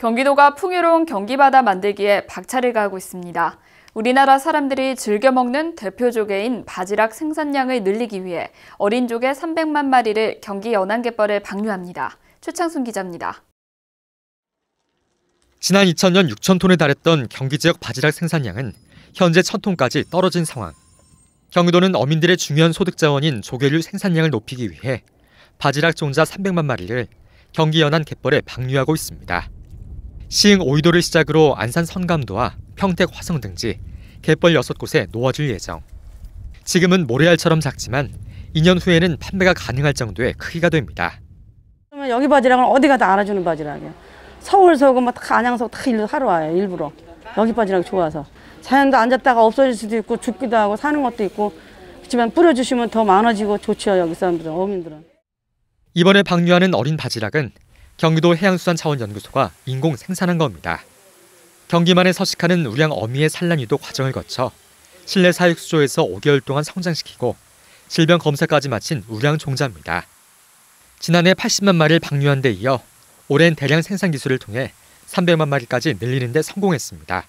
경기도가 풍요로운 경기바다 만들기에 박차를 가하고 있습니다. 우리나라 사람들이 즐겨 먹는 대표조개인 바지락 생산량을 늘리기 위해 어린 조개 300만 마리를 경기 연안갯벌에 방류합니다. 최창순 기자입니다. 지난 2000년 6천 톤에 달했던 경기 지역 바지락 생산량은 현재 천 톤까지 떨어진 상황. 경기도는 어민들의 중요한 소득 자원인 조개류 생산량을 높이기 위해 바지락 종자 300만 마리를 경기 연안 갯벌에 방류하고 있습니다. 시흥 오이도를 시작으로 안산 선감도와 평택 화성 등지 갯벌 6곳에 놓아줄 예정. 지금은 모래알처럼 작지만 2년 후에는 판매가 가능할 정도의 크기가 됩니다. 여기 바지락은 어디 가도 알아주는 바지락이요 서울서 고막 뭐 안양서 다 일로 하러 와요 일부러. 여기 바지락 좋아서. 자연도 앉았다가 없어질 수도 있고 죽기도 하고 사는 것도 있고 그렇지만 뿌려주시면 더 많아지고 좋죠 여기 사람들은 어민들은. 이번에 방류하는 어린 바지락은 경기도 해양수산자원연구소가 인공 생산한 겁니다. 경기만에 서식하는 우량 어미의 산란 유도 과정을 거쳐 실내 사육수조에서 5개월 동안 성장시키고 질병 검사까지 마친 우량 종자입니다. 지난해 80만 마리를 방류한 데 이어 올해 대량 생산 기술을 통해 300만 마리까지 늘리는 데 성공했습니다.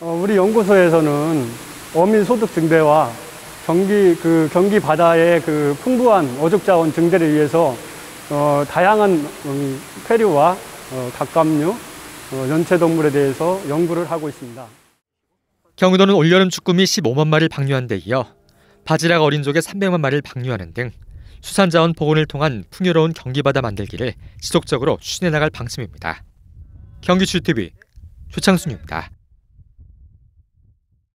어, 우리 연구소에서는 어민 소득 증대와 경기 그 경기 바다의 그 풍부한 어족 자원 증대를 위해서 어, 다양한 음, 폐류와 어, 갑각류, 어, 연체동물에 대해서 연구를 하고 있습니다. 경기도는 올여름 쭈꾸미 15만 마리를 방류한 데 이어 바지락 어린족에 300만 마리를 방류하는 등 수산자원 복원을 통한 풍요로운 경기바다 만들기를 지속적으로 추진해 나갈 방침입니다. 경기주 TV 조창순입니다.